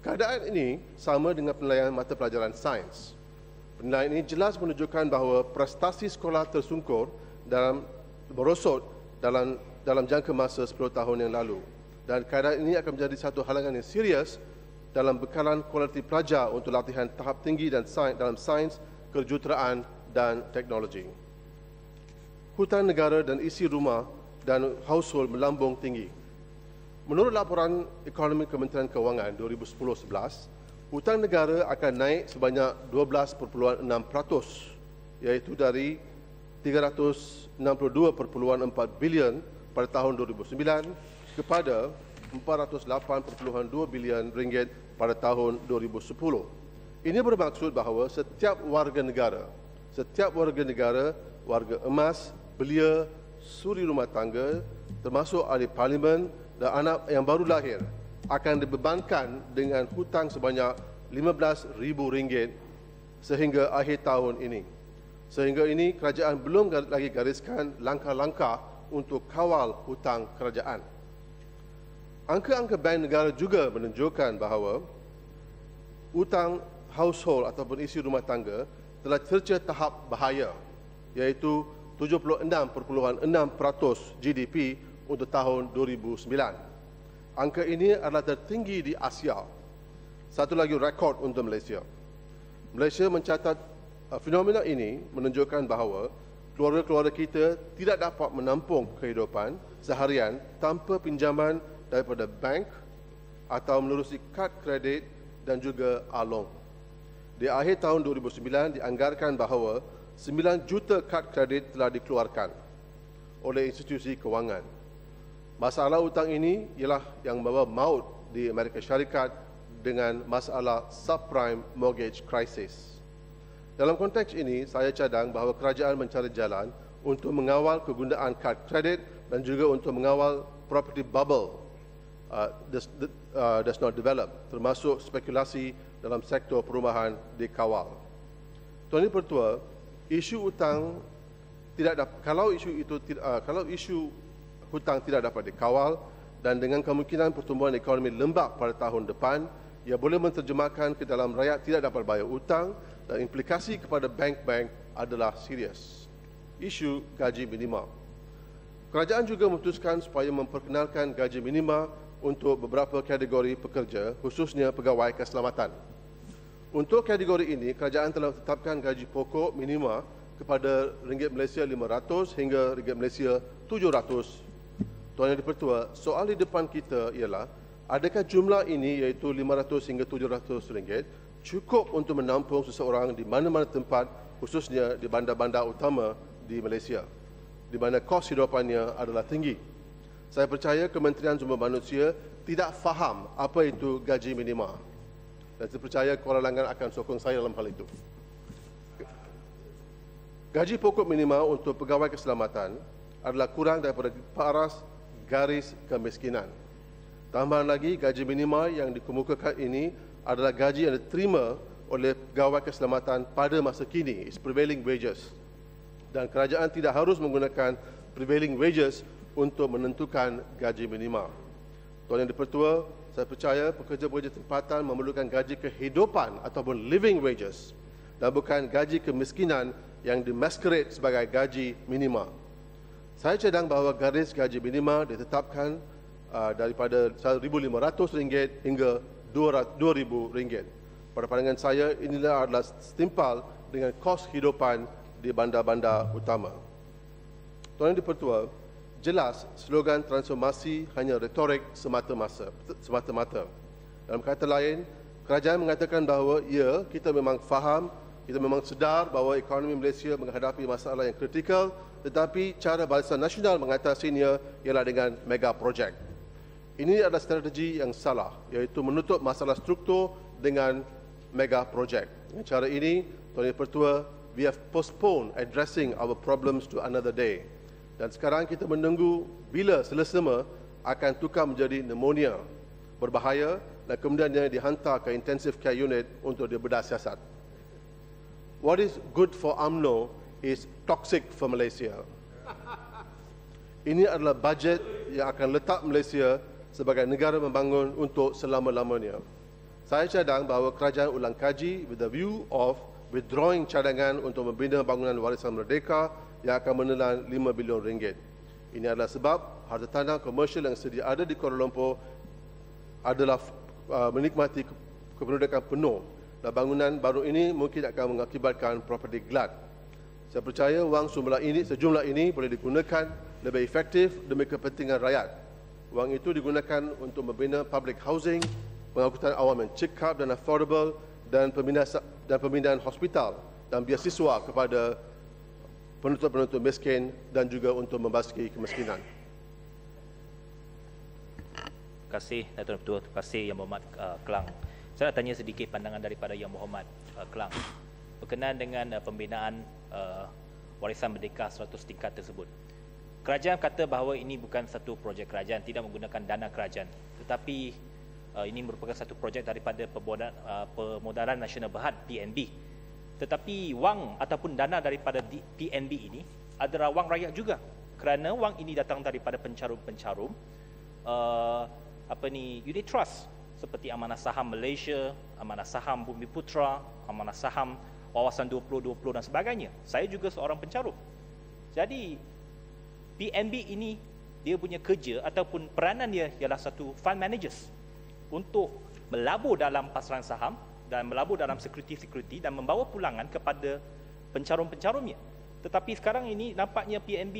Keadaan ini sama dengan penilaian mata pelajaran sains. Penilaian ini jelas menunjukkan bahawa prestasi sekolah tersungkur dalam berosot dalam dalam jangka masa 10 tahun yang lalu. Dan keadaan ini akan menjadi satu halangan yang serius dalam bekalan kualiti pelajar untuk latihan tahap tinggi dan sains dalam sains, kejuruteraan dan teknologi. Hutan negara dan isi rumah dan household melambung tinggi. Menurut laporan ekonomi Kementerian Kewangan 2010-11, hutang negara akan naik sebanyak 12.6% iaitu dari 362.4 bilion pada tahun 2009 kepada 482 bilion ringgit pada tahun 2010. Ini bermaksud bahawa setiap warga negara, setiap warga negara, warga emas, belia, suri rumah tangga termasuk ahli parlimen dan anak yang baru lahir akan dibebankan dengan hutang sebanyak RM15,000 sehingga akhir tahun ini. Sehingga ini kerajaan belum lagi gariskan langkah-langkah untuk kawal hutang kerajaan. Angka-angka bank negara juga menunjukkan bahawa hutang household ataupun isi rumah tangga telah terca tahap bahaya iaitu 76.6% GDP untuk tahun 2009. Angka ini adalah tertinggi di Asia. Satu lagi rekod untuk Malaysia. Malaysia mencatat uh, fenomena ini menunjukkan bahawa keluarga-keluarga kita tidak dapat menampung kehidupan seharian tanpa pinjaman daripada bank atau melalui kad kredit dan juga along. Di akhir tahun 2009 dianggarkan bahawa 9 juta kad kredit telah dikeluarkan oleh institusi kewangan. Masalah hutang ini ialah yang membawa maut di Amerika Syarikat dengan masalah subprime mortgage crisis. Dalam konteks ini, saya cadang bahawa kerajaan mencari jalan untuk mengawal kegunaan kad kredit dan juga untuk mengawal property bubble uh, does, uh, does not develop, termasuk spekulasi dalam sektor perumahan di dikawal. Tuan Pertua, isu hutang tidak dapat, kalau isu itu uh, kalau isu hutang tidak dapat dikawal dan dengan kemungkinan pertumbuhan ekonomi lembab pada tahun depan, ia boleh menterjemahkan ke dalam rakyat tidak dapat bayar hutang dan implikasi kepada bank-bank adalah serius. Isu gaji minimal. Kerajaan juga memutuskan supaya memperkenalkan gaji minimal untuk beberapa kategori pekerja khususnya pegawai keselamatan. Untuk kategori ini, kerajaan telah tetapkan gaji pokok minima kepada ringgit Malaysia 500 hingga ringgit Malaysia 700 Tuan Yang Dipertua, soal di depan kita ialah adakah jumlah ini iaitu RM500 hingga RM700 cukup untuk menampung seseorang di mana-mana tempat khususnya di bandar-bandar utama di Malaysia di mana kos hidupannya adalah tinggi. Saya percaya Kementerian Sumber Manusia tidak faham apa itu gaji minima. Dan saya percaya Kuala Langgan akan sokong saya dalam hal itu. Gaji pokok minima untuk pegawai keselamatan adalah kurang daripada paras garis kemiskinan. Tambahan lagi, gaji minima yang dikemukakan ini adalah gaji yang diterima oleh pegawai keselamatan pada masa kini, is prevailing wages. Dan kerajaan tidak harus menggunakan prevailing wages untuk menentukan gaji minima. Tuan Yang Dipertua, saya percaya pekerja-pekerja tempatan memerlukan gaji kehidupan ataupun living wages dan bukan gaji kemiskinan yang dimasquerade sebagai gaji minima. Saya cadang bahawa garis gaji minima ditetapkan uh, daripada RM1,500 hingga RM2,000. Pada pandangan saya, inilah adalah setimpal dengan kos hidupan di bandar-bandar utama. Tuan Yang Dipertua, jelas slogan transformasi hanya retorik semata-mata. Semata Dalam kata lain, kerajaan mengatakan bahawa ya, kita memang faham, kita memang sedar bahawa ekonomi Malaysia menghadapi masalah yang kritikal tetapi cara balasan nasional mengatasinya ialah dengan mega projek. Ini adalah strategi yang salah iaitu menutup masalah struktur dengan mega projek. Dengan cara ini, Tuan Yang Pertua, we have postponed addressing our problems to another day. Dan sekarang kita menunggu bila selesema akan tukar menjadi pneumonia berbahaya dan kemudian dia dihantar ke intensive care unit untuk dibedah siasat. What is good for AMNO is toxic for Malaysia. Ini adalah budget yang akan letak Malaysia sebagai negara membangun untuk selama-lamanya. Saya cadang bahawa kerajaan ulang kaji with the view of withdrawing cadangan untuk membina bangunan warisan merdeka yang akan menelan 5 bilion ringgit. Ini adalah sebab harta tanah komersial yang sedia ada di Kuala Lumpur adalah uh, menikmati kependudukan penuh dan bangunan baru ini mungkin akan mengakibatkan property glut. Saya percaya wang sejumlah ini, sejumlah ini boleh digunakan lebih efektif demi kepentingan rakyat. Wang itu digunakan untuk membina public housing, pengangkutan awam yang cekap dan affordable dan pembinaan, dan pembinaan hospital dan biasiswa kepada penutup penutup miskin dan juga untuk membasmi kemiskinan. Terima kasih Datuk Ketua, terima kasih Yang Berhormat uh, Kelang. Saya nak tanya sedikit pandangan daripada Yang Berhormat uh, Kelang berkenaan dengan uh, pembinaan uh, warisan merdeka 100 tingkat tersebut. Kerajaan kata bahawa ini bukan satu projek kerajaan, tidak menggunakan dana kerajaan. Tetapi uh, ini merupakan satu projek daripada Pemodaran, uh, Pemodaran Nasional Berhad, PNB. Tetapi wang ataupun dana daripada PNB ini adalah wang rakyat juga. Kerana wang ini datang daripada pencarum-pencarum, uh, apa unit trust seperti amanah saham Malaysia, amanah saham Bumi Putra, amanah saham wawasan 20 dan sebagainya. Saya juga seorang pencaruh. Jadi PMB ini dia punya kerja ataupun peranan dia ialah satu fund managers untuk melabur dalam pasaran saham dan melabur dalam sekuriti sekuriti dan membawa pulangan kepada pencarum-pencarumnya. Tetapi sekarang ini nampaknya PMB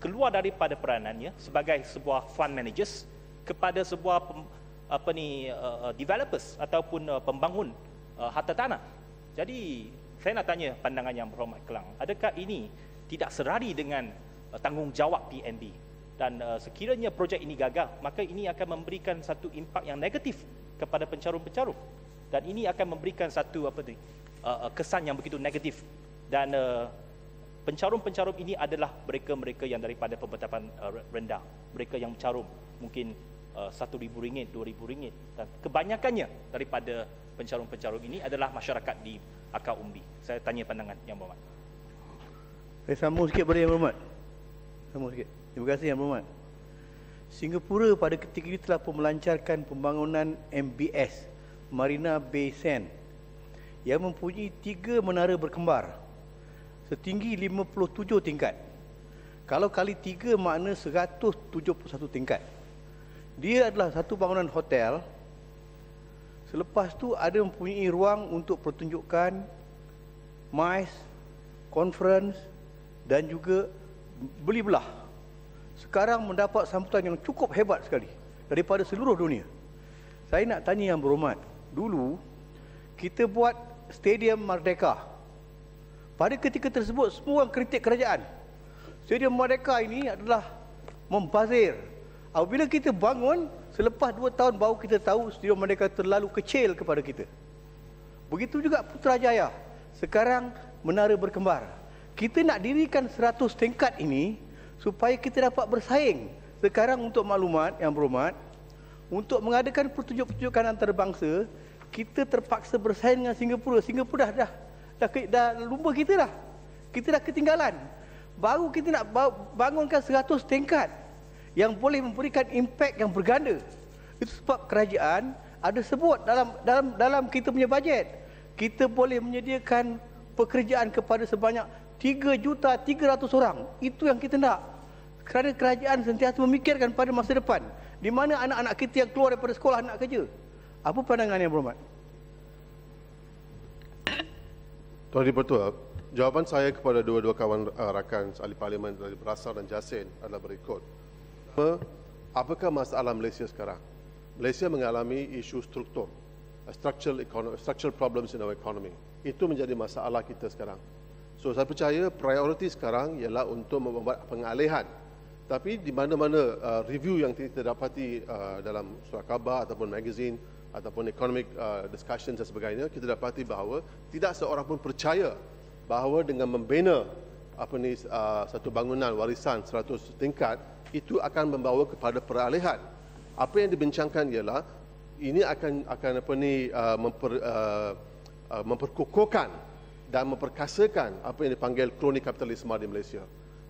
keluar daripada peranannya sebagai sebuah fund managers kepada sebuah apa ni eh, eh, developers ataupun eh, pembangun uh, harta tanah. Jadi saya nak tanya pandangan yang berhormat Kelang. Adakah ini tidak serari dengan uh, tanggungjawab PMB? Dan uh, sekiranya projek ini gagal, maka ini akan memberikan satu impak yang negatif kepada pencarum-pencarum. Dan ini akan memberikan satu apa tu, uh, uh kesan yang begitu negatif. Dan uh, pencarum-pencarum ini adalah mereka-mereka yang daripada pembentapan uh, rendah. Mereka yang mencarum. Mungkin uh, RM1,000, RM2,000 dan kebanyakannya daripada pencarung-pencarung ini adalah masyarakat di Akar Umbi. Saya tanya pandangan Yang Berhormat. Saya sambung sikit pada Yang Berhormat. Sambung sikit. Terima kasih Yang Berhormat. Singapura pada ketika ini telah melancarkan pembangunan MBS Marina Bay Sand yang mempunyai tiga menara berkembar setinggi 57 tingkat. Kalau kali tiga makna 171 tingkat dia adalah satu bangunan hotel selepas tu ada mempunyai ruang untuk pertunjukan mais conference dan juga beli belah sekarang mendapat sambutan yang cukup hebat sekali daripada seluruh dunia saya nak tanya yang berhormat dulu kita buat stadium merdeka pada ketika tersebut semua orang kritik kerajaan stadium merdeka ini adalah membazir Apabila kita bangun, selepas dua tahun baru kita tahu studio mereka terlalu kecil kepada kita. Begitu juga Putrajaya. Sekarang menara berkembar. Kita nak dirikan 100 tingkat ini supaya kita dapat bersaing. Sekarang untuk maklumat yang berhormat, untuk mengadakan pertunjuk-pertunjukan antarabangsa, kita terpaksa bersaing dengan Singapura. Singapura dah dah dah, dah, dah lumba kita dah. Kita dah ketinggalan. Baru kita nak bangunkan 100 tingkat yang boleh memberikan impak yang berganda. Itu sebab kerajaan ada sebut dalam dalam dalam kita punya bajet. Kita boleh menyediakan pekerjaan kepada sebanyak 3 juta 300 orang. Itu yang kita nak. Kerana kerajaan sentiasa memikirkan pada masa depan. Di mana anak-anak kita yang keluar daripada sekolah nak kerja. Apa pandangan yang berhormat? Tuan Di Pertua, jawapan saya kepada dua-dua kawan uh, rakan ahli parlimen dari Berasal dan Jasin adalah berikut apa apakah masalah Malaysia sekarang? Malaysia mengalami isu struktur, structural, economy, structural problems in our economy. Itu menjadi masalah kita sekarang. So saya percaya prioriti sekarang ialah untuk membuat pengalihan. Tapi di mana-mana uh, review yang kita dapati uh, dalam surat khabar ataupun magazine ataupun economic uh, discussions dan sebagainya, kita dapati bahawa tidak seorang pun percaya bahawa dengan membina apa ni uh, satu bangunan warisan 100 tingkat itu akan membawa kepada peralihan. Apa yang dibincangkan ialah ini akan akan apa ni uh, memper, uh, uh, memperkukuhkan dan memperkasakan apa yang dipanggil kroni kapitalisme di Malaysia.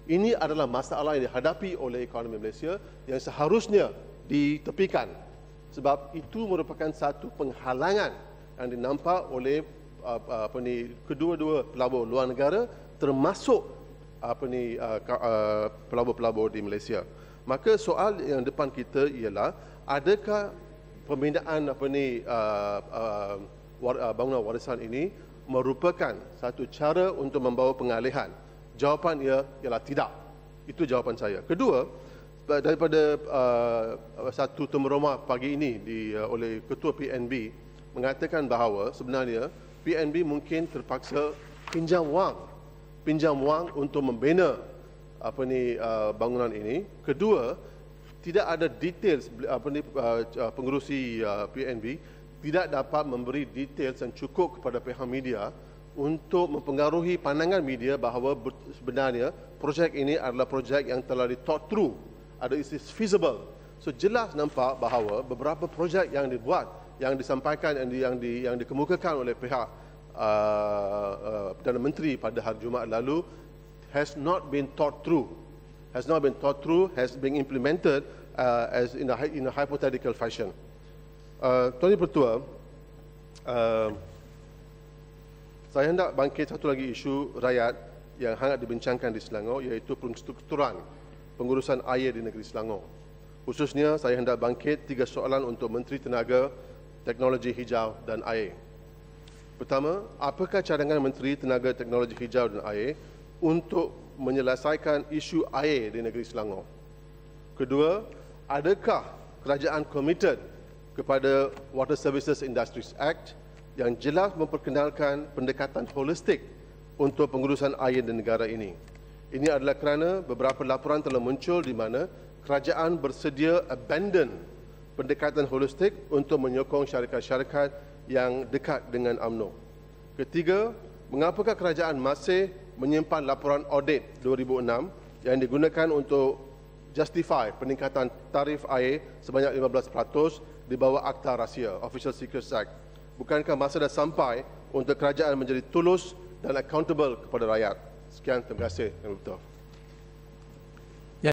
Ini adalah masalah yang dihadapi oleh ekonomi Malaysia yang seharusnya ditepikan sebab itu merupakan satu penghalangan yang dinampak oleh uh, uh, apa ni kedua-dua pelabur luar negara termasuk apa ni uh, uh, pelabur-pelabur di Malaysia. Maka soal yang depan kita ialah adakah pembinaan apa ni uh, bangunan warisan ini merupakan satu cara untuk membawa pengalihan? Jawapan ia ialah tidak. Itu jawapan saya. Kedua, daripada uh, satu temuromah pagi ini di uh, oleh ketua PNB mengatakan bahawa sebenarnya PNB mungkin terpaksa pinjam wang pinjam wang untuk membina apa ni uh, bangunan ini. Kedua, tidak ada details apa ni uh, uh, pengurusi PNB tidak dapat memberi details yang cukup kepada pihak media untuk mempengaruhi pandangan media bahawa sebenarnya projek ini adalah projek yang telah di thought through ada is feasible. So jelas nampak bahawa beberapa projek yang dibuat yang disampaikan yang di, yang di, yang dikemukakan oleh pihak Uh, uh, Perdana Menteri pada hari Jumaat lalu has not been thought through has not been thought through has been implemented uh, as in a in a hypothetical fashion uh, Tuan Yang Pertua uh, saya hendak bangkit satu lagi isu rakyat yang hangat dibincangkan di Selangor iaitu pengstrukturan pengurusan air di negeri Selangor khususnya saya hendak bangkit tiga soalan untuk Menteri Tenaga Teknologi Hijau dan Air Pertama, apakah cadangan Menteri Tenaga Teknologi Hijau dan Air untuk menyelesaikan isu air di negeri Selangor? Kedua, adakah kerajaan komited kepada Water Services Industries Act yang jelas memperkenalkan pendekatan holistik untuk pengurusan air di negara ini? Ini adalah kerana beberapa laporan telah muncul di mana kerajaan bersedia abandon pendekatan holistik untuk menyokong syarikat-syarikat yang dekat dengan AMNO. Ketiga, mengapakah kerajaan masih menyimpan laporan audit 2006 yang digunakan untuk justify peningkatan tarif air sebanyak 15% di bawah Akta Rahsia, Official Secrets Act. Bukankah masa dah sampai untuk kerajaan menjadi tulus dan accountable kepada rakyat? Sekian, terima kasih. Terima kasih.